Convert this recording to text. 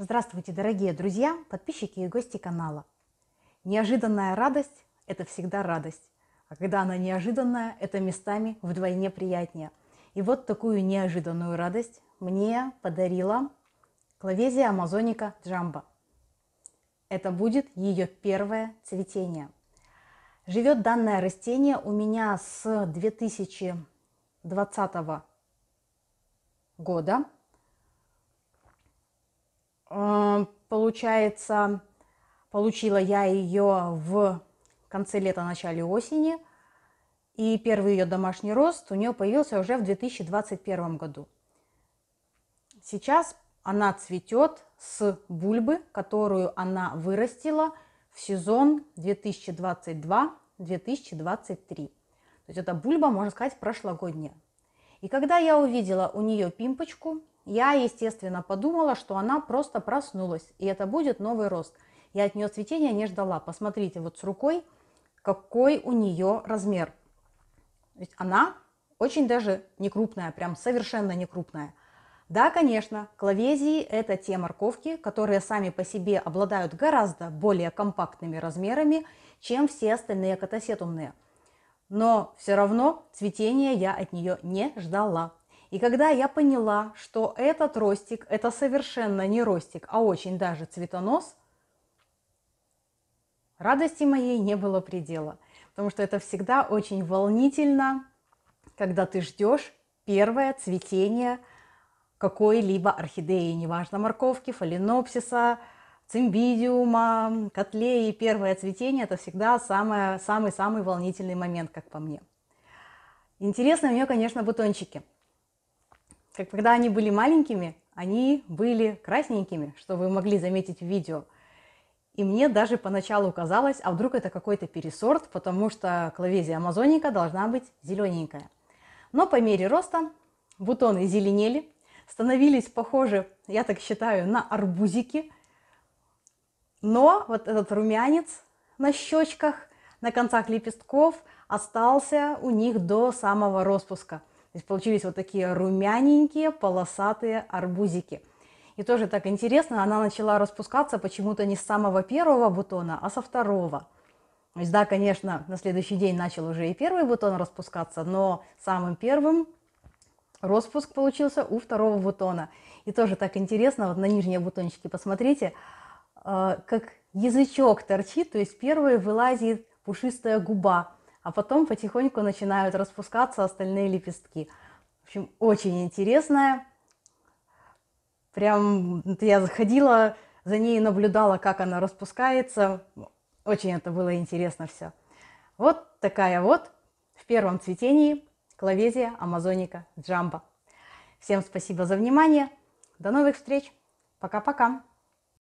Здравствуйте, дорогие друзья, подписчики и гости канала. Неожиданная радость – это всегда радость. А когда она неожиданная, это местами вдвойне приятнее. И вот такую неожиданную радость мне подарила клавезия амазоника джамба. Это будет ее первое цветение. Живет данное растение у меня с 2020 года – Эм, получается, получила я ее в конце лета, начале осени. И первый ее домашний рост у нее появился уже в 2021 году. Сейчас она цветет с бульбы, которую она вырастила в сезон 2022-2023. То есть эта бульба, можно сказать, прошлогодняя. И когда я увидела у нее пимпочку, я, естественно, подумала, что она просто проснулась, и это будет новый рост. Я от нее цветения не ждала. Посмотрите, вот с рукой, какой у нее размер. То есть она очень даже не крупная, прям совершенно не крупная. Да, конечно, клавезии – это те морковки, которые сами по себе обладают гораздо более компактными размерами, чем все остальные катасетумные. Но все равно цветения я от нее не ждала. И когда я поняла, что этот ростик, это совершенно не ростик, а очень даже цветонос, радости моей не было предела. Потому что это всегда очень волнительно, когда ты ждешь первое цветение какой-либо орхидеи, неважно морковки, фаленопсиса, цимбидиума, котлеи, первое цветение – это всегда самый-самый волнительный момент, как по мне. Интересны мне, конечно, бутончики – как когда они были маленькими, они были красненькими, что вы могли заметить в видео. И мне даже поначалу казалось, а вдруг это какой-то пересорт, потому что клавезия амазоника должна быть зелененькая. Но по мере роста бутоны зеленели, становились похожи, я так считаю, на арбузики. Но вот этот румянец на щечках, на концах лепестков остался у них до самого распуска – то есть получились вот такие румяненькие полосатые арбузики. И тоже так интересно, она начала распускаться почему-то не с самого первого бутона, а со второго. То есть да, конечно, на следующий день начал уже и первый бутон распускаться, но самым первым распуск получился у второго бутона. И тоже так интересно, вот на нижние бутончики посмотрите, а, как язычок торчит, то есть первый вылазит пушистая губа, а потом потихоньку начинают распускаться остальные лепестки. В общем, очень интересная. Прям я заходила за ней, наблюдала, как она распускается. Очень это было интересно все. Вот такая вот в первом цветении клавезия амазоника джамба. Всем спасибо за внимание. До новых встреч. Пока-пока.